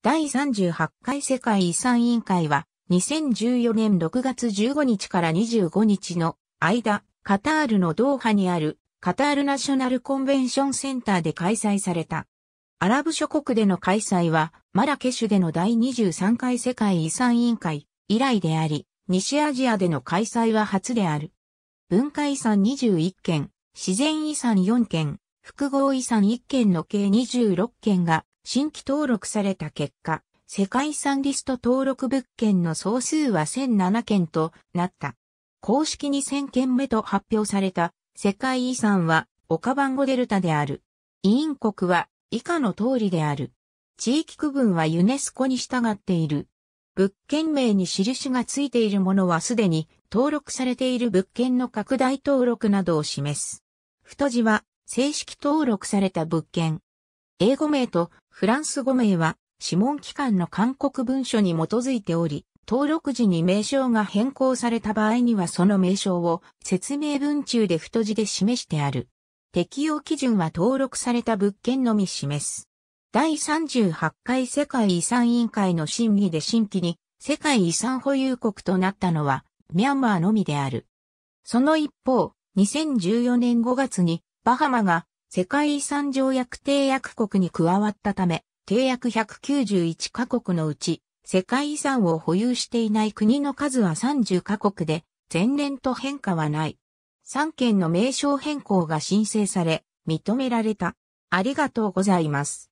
第38回世界遺産委員会は、2014年6月15日から25日の間、カタールのドーハにあるカタールナショナルコンベンションセンターで開催された。アラブ諸国での開催は、マラケシュでの第23回世界遺産委員会以来であり、西アジアでの開催は初である。文化遺産21件、自然遺産4件、複合遺産1件の計26件が新規登録された結果、世界遺産リスト登録物件の総数は1007件となった。公式に1000件目と発表された世界遺産はオカバンゴデルタである。委員国は以下の通りである。地域区分はユネスコに従っている。物件名に印がついているものはすでに登録されている物件の拡大登録などを示す。太字は正式登録された物件、英語名とフランス語名は諮問機関の勧告文書に基づいており、登録時に名称が変更された場合にはその名称を説明文中で太字で示してある。適用基準は登録された物件のみ示す。第38回世界遺産委員会の審議で新規に世界遺産保有国となったのはミャンマーのみである。その一方、2014年5月にバハマが世界遺産条約締約国に加わったため、締約191カ国のうち、世界遺産を保有していない国の数は30カ国で、前年と変化はない。3件の名称変更が申請され、認められた。ありがとうございます。